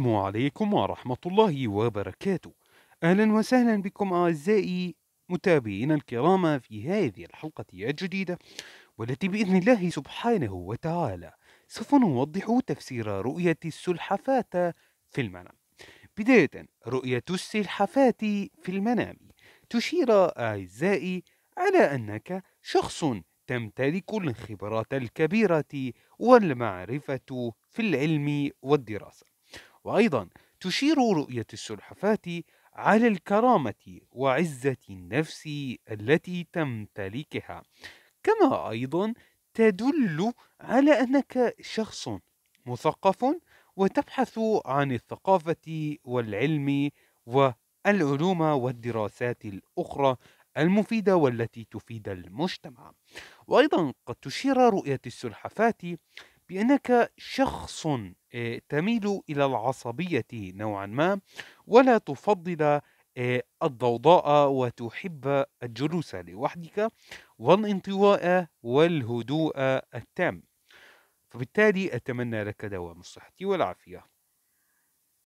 السلام عليكم ورحمة الله وبركاته أهلا وسهلا بكم أعزائي متابعينا الكرام في هذه الحلقة الجديدة والتي بإذن الله سبحانه وتعالى سوف نوضح تفسير رؤية السلحفاة في المنام بداية رؤية السلحفاة في المنام تشير أعزائي على أنك شخص تمتلك الخبرات الكبيرة والمعرفة في العلم والدراسة وأيضا تشير رؤية السلحفاة على الكرامة وعزة النفس التي تمتلكها كما أيضا تدل على أنك شخص مثقف وتبحث عن الثقافة والعلم والعلوم والدراسات الأخرى المفيدة والتي تفيد المجتمع وأيضا قد تشير رؤية السلحفاة بأنك شخص آه، تميل إلى العصبية نوعا ما ولا تفضل آه، الضوضاء وتحب الجلوس لوحدك والانطواء والهدوء التام فبالتالي أتمنى لك دوام الصحة والعافية